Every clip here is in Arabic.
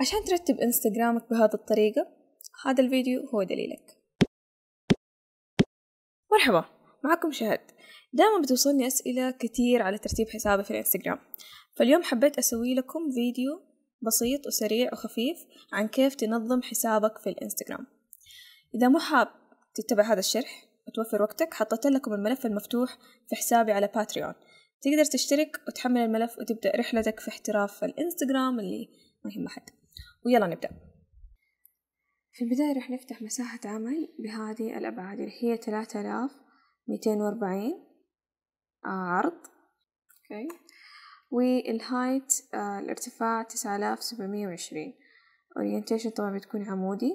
عشان ترتب انستغرامك بهذه الطريقة هذا الفيديو هو دليلك مرحبا معكم شهد دائما بتوصلني أسئلة كتير على ترتيب حسابي في الانستغرام فاليوم حبيت أسوي لكم فيديو بسيط وسريع وخفيف عن كيف تنظم حسابك في الانستغرام إذا مو حاب تتبع هذا الشرح وتوفر وقتك حطيت لكم الملف المفتوح في حسابي على باتريون تقدر تشترك وتحمل الملف وتبدأ رحلتك في احتراف الانستغرام اللي ما يهم حد ويلا نبدأ في البداية رح نفتح مساحة عمل بهذه الأبعاد اللي هي 3240 وأربعين عرض أوكي والهايت آه، الارتفاع تسعة وعشرين اورينتيشن طبعا بتكون عمودي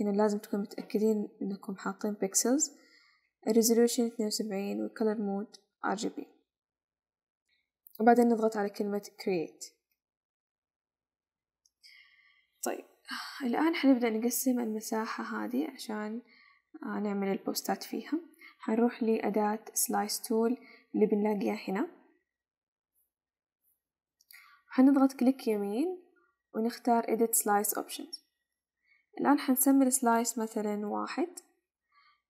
هنا لازم تكون متأكدين إنكم حاطين بيكسلز الريزولوشن اثنين وسبعين والكلر مود ار جي بي وبعدين نضغط على كلمة create الآن حنبدأ نقسم المساحة هذه عشان آه، نعمل البوستات فيها حنروح لأداة سلايس تول اللي بنلاقيها هنا حنضغط كليك يمين ونختار edit slice options الآن حنسمي السلايس مثلا واحد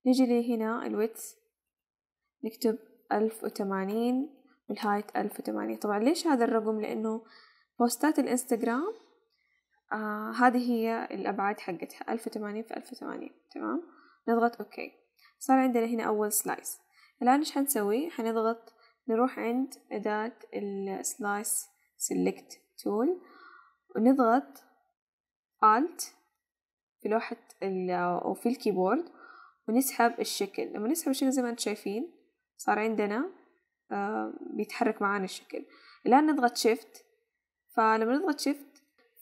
نجي لي هنا الويدث نكتب ألف وثمانين والهايت ألف وثمانين طبعا ليش هذا الرقم لأنه بوستات الإنستغرام آه هذه هي الأبعاد حقتها ألف وثمانين في ألف وثمانين تمام نضغط أوكي صار عندنا هنا أول سلايس الآن إيش حنسوي حنضغط نروح عند أداة السلايس سيلكت تول ونضغط Alt في لوحة أو في الكيبورد ونسحب الشكل لما نسحب الشكل زي ما انتم شايفين صار عندنا آه بيتحرك معانا الشكل الآن نضغط شيفت فلما نضغط شيفت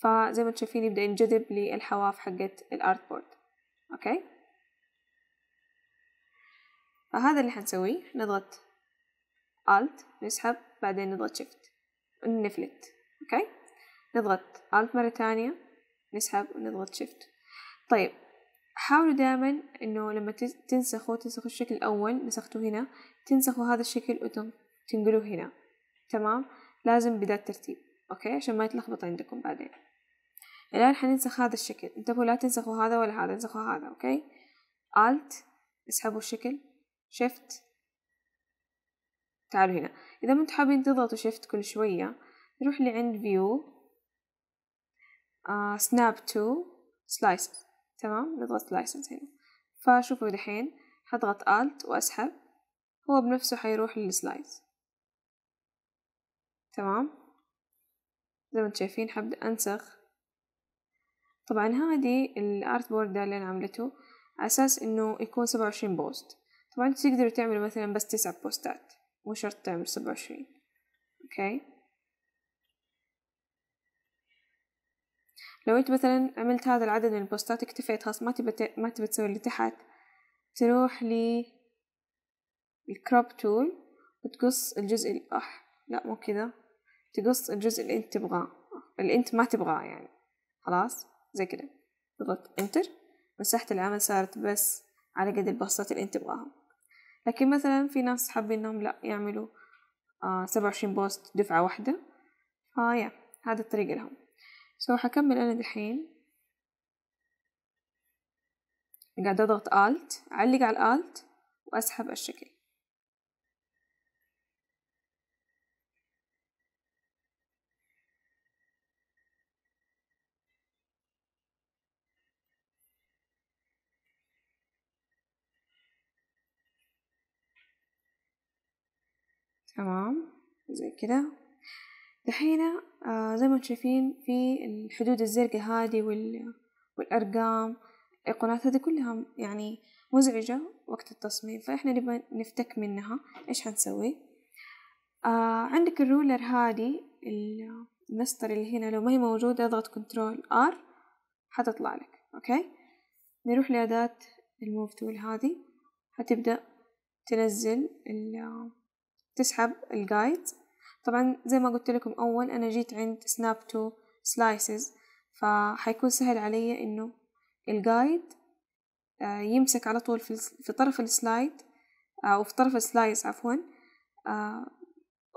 فزي ما تشوفين يبدأ ينجذب للحواف حقت الارت بورد اوكي فهذا اللي حنسويه نضغط Alt نسحب بعدين نضغط Shift نفلت اوكي نضغط Alt مرة تانية نسحب ونضغط Shift طيب حاولوا دائما انه لما تنسخوا تنسخوا الشكل الاول نسختوه هنا تنسخوا هذا الشكل وتنقلوه هنا تمام لازم بدأ الترتيب اوكي عشان ما يتلخبط عندكم بعدين الآن حننسخ هذا الشكل انتبهوا لا تنسخوا هذا ولا هذا انسخوا هذا أوكي Alt اسحبوا الشكل Shift تعالوا هنا إذا ما انتم حابين تضغطوا Shift كل شوية نروح لعند View آه, Snap to Slice تمام نضغط Slice هنا فشوفوا دحين حضغط Alt وأسحب هو بنفسه حيروح للسلايس تمام زي ما انتم شايفين حبدأ أنسخ طبعا هادي الارت بورد ده اللي انا عملته اساس انه يكون سبعة وعشرين بوست طبعا انتوا تقدروا تعملوا مثلا بس تسع بوستات مو شرط تعمل سبعة وعشرين اوكي لو انت مثلا عملت هذا العدد من البوستات اكتفيت خلاص ما تبى ما تبى تسوي اللي تحت تروح لي الكروب تول وتقص الجزء الأح لا مو كذا تقص الجزء اللي انت تبغاه اللي انت ما تبغاه يعني خلاص زي كده ضغط انتر مساحة العمل صارت بس على قد البسطات اللي انت تبغاها لكن مثلا في ناس حابين انهم لا يعملوا آه، سبعة وعشرين بوست دفعة واحدة آه، يا هذا الطريقة لهم سو حكمل انا دحين قاعدة أضغط Alt أعلق على Alt وأسحب الشكل تمام زي كده دحين آه زي ما انتم شايفين في الحدود الزرقاء هذه والأرقام الأيقونات هذه كلها يعني مزعجة وقت التصميم فإحنا نبغى نفتك منها إيش هنسوي آه عندك الرولر هذه المسطرة اللي هنا لو ما هي موجودة اضغط كنترول ار حتطلع لك اوكي نروح لأداة الموف تول هذه حتبدأ تنزل تسحب الجايد طبعا زي ما قلت لكم أول أنا جيت عند سناب تو سلايسز فحيكون سهل علي إنه الجايد آه، يمسك على طول في طرف السلايد أو في طرف السلايس آه، عفوا آه،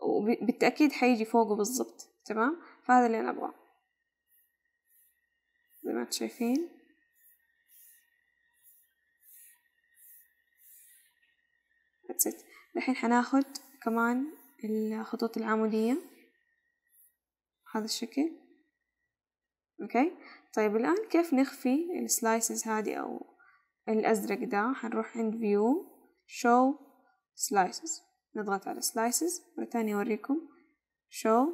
وبالتأكيد حيجي فوقه بالضبط تمام فهذا اللي أنا أبغاه زي ما انتم شايفين الحين حناخد كمان الخطوط العمودية هذا الشكل اوكي طيب الآن كيف نخفي السلايسز هذه أو الأزرق ده حنروح عند فيو شو سلايسز نضغط على سلايسز مرة ثانيه أوريكم شو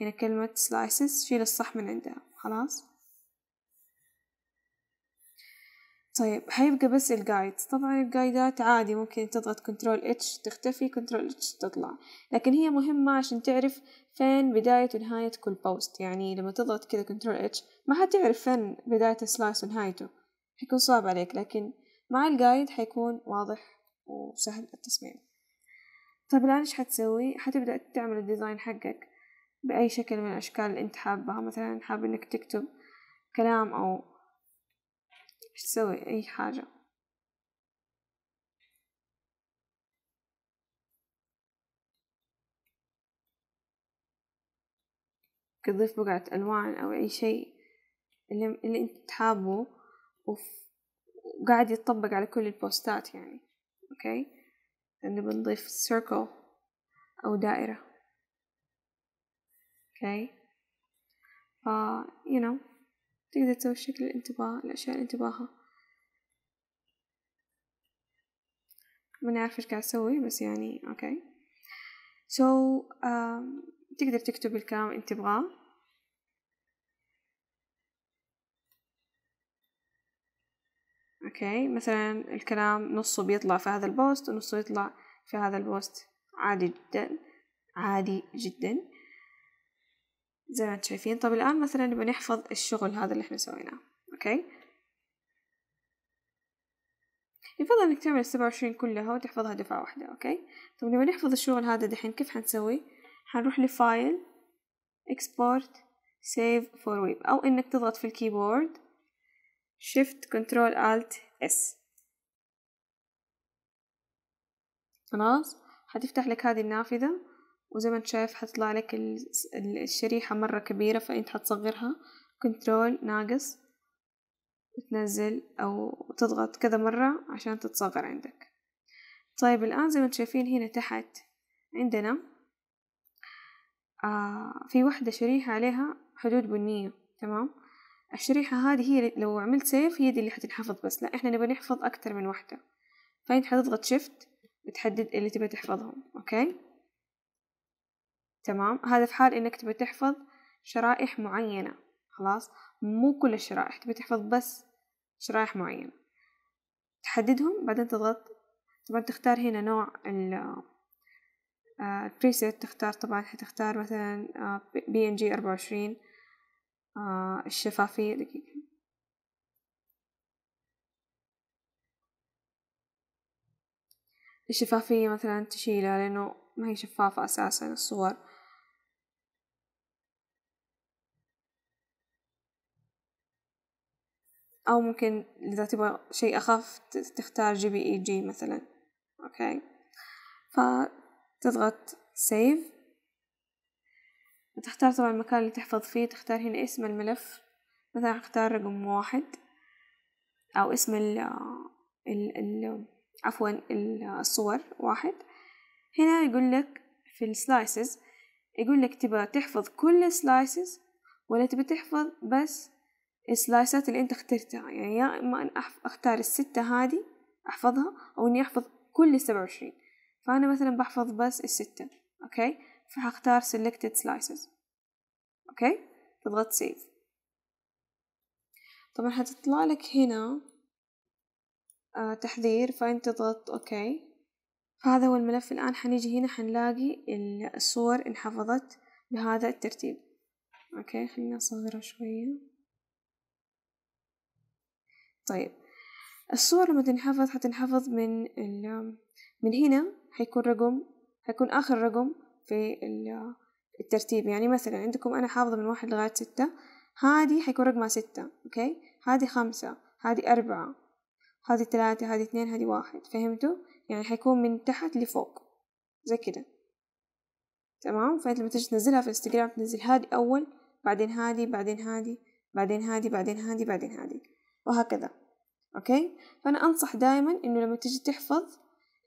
هنا كلمة سلايسز شيل الصح من عندها خلاص طيب حيبقى بس الجايدز طبعا الجايدات عادي ممكن تضغط كنترول اتش تختفي كنترول اتش تطلع لكن هي مهمة عشان تعرف فين بداية ونهاية كل بوست يعني لما تضغط كذا كنترول اتش ما حتعرف فين بداية السلايس ونهايته حيكون صعب عليك لكن مع الجايد حيكون واضح وسهل التصميم طيب الآن إيش حتسوي؟ حتبدأ تعمل الديزاين حقك بأي شكل من الأشكال اللي أنت حابها مثلا حاب إنك تكتب كلام أو مش تسوي أي حاجة تضيف بقعة ألوان أو أي شيء اللي, اللي أنت تحابه وقاعد يتطبق على كل البوستات يعني أوكي اللي بنضيف سيركل أو دائرة أوكي ف you know تقدر تسوي الشكل الانتباه الأشياء اللي انتباهها ما نعرف ايش قاعد اسوي بس يعني اوكي سو so, uh, تقدر تكتب الكلام انت تبغاه اوكي مثلا الكلام نصه بيطلع في هذا البوست ونصه يطلع في هذا البوست عادي جدا عادي جدا زي ما انتم شايفين طب الآن مثلا نبغى نحفظ الشغل هذا اللي احنا سويناه أوكي يفضل انك تعمل السبعة وعشرين كلها وتحفظها دفعة واحدة أوكي طب نبغى نحفظ الشغل هذا دحين كيف حنسوي حنروح لفايل export save for web أو إنك تضغط في الكيبورد shift control alt s خلاص حتفتح لك هذه النافذة وزي ما انت شايف حتطلع لك الشريحة مرة كبيرة فانت حتصغرها كنترول ناقص تنزل أو تضغط كذا مرة عشان تتصغر عندك طيب الآن زي ما انت شايفين هنا تحت عندنا آه في واحدة شريحة عليها حدود بنية تمام الشريحة هذه هي لو عملت سيف هي دي اللي حتنحفظ بس لا احنا نبي نحفظ أكتر من واحدة فانت حتضغط شيفت وتحدد اللي تبي تحفظهم اوكي تمام هذا في حال انك تبي تحفظ شرائح معينة خلاص مو كل الشرائح تبي تحفظ بس شرائح معينة تحددهم بعدين تضغط طبعا تختار هنا نوع ال البريسيت آه، تختار طبعا حتختار مثلا بي ان جي أربعة وعشرين آه، الشفافية دقيقة الشفافية مثلا تشيلها لأنه ما هي شفافة أساسا الصور أو ممكن إذا تبغى شيء أخف تختار جي بي إي جي مثلا أوكي فتضغط سيف تختار طبعا المكان اللي تحفظ فيه تختار هنا اسم الملف مثلا اختار رقم واحد أو اسم ال ال ال عفوا الصور واحد هنا يقول لك في السلايسز يقول لك تبغى تحفظ كل السلايسز ولا تبغى تحفظ بس السلايسات اللي انت اخترتها يعني يا اما ان اختار الستة هذه احفظها او اني احفظ كل السبعة وعشرين فانا مثلا بحفظ بس الستة اوكي فهختار selected slices اوكي تضغط save طبعا هتطلع لك هنا آه، تحذير فانت تضغط اوكي فهذا هو الملف الان حنيجي هنا حنلاقي الصور انحفظت بهذا الترتيب اوكي خليني اصغرها شويه طيب الصور لما تنحفظ حتنحفظ من ال من هنا حيكون رقم حيكون آخر رقم في الترتيب يعني مثلا عندكم أنا حافظة من واحد لغاية ستة هذه حيكون رقمها ستة أوكي هذه خمسة هذه أربعة هذه ثلاثة هذه اثنين هذه واحد فهمتوا يعني حيكون من تحت لفوق زي كده تمام فأنت لما تيجي تنزلها في الانستجرام تنزل هذه أول بعدين هذه بعدين هذه بعدين هذه بعدين هذه بعدين هذه وهكذا أوكي فأنا أنصح دائما إنه لما تيجي تحفظ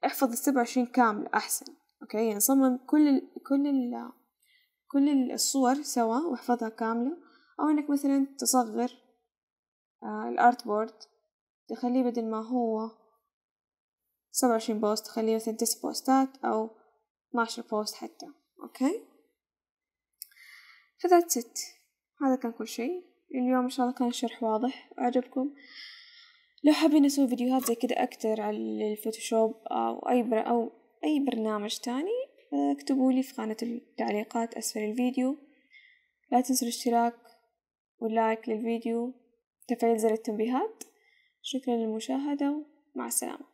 احفظ السبعة وعشرين كاملة أحسن أوكي يعني صمم كل ال كل ال كل الصور سوا واحفظها كاملة أو إنك مثلا تصغر آه، الارت بورد تخليه بدل ما هو سبعة وعشرين بوست تخليه مثلا تسع بوستات أو اتناشر بوست حتى أوكي فذات ست هذا كان كل شيء اليوم إن شاء الله كان الشرح واضح أعجبكم لو حابين أسوي فيديوهات زي كده أكتر على الفوتوشوب أو أي بر أو أي برنامج تاني آه، اكتبوا لي في خانة التعليقات أسفل الفيديو لا تنسوا الاشتراك واللايك للفيديو تفعيل زر التنبيهات شكرا للمشاهدة ومع السلامة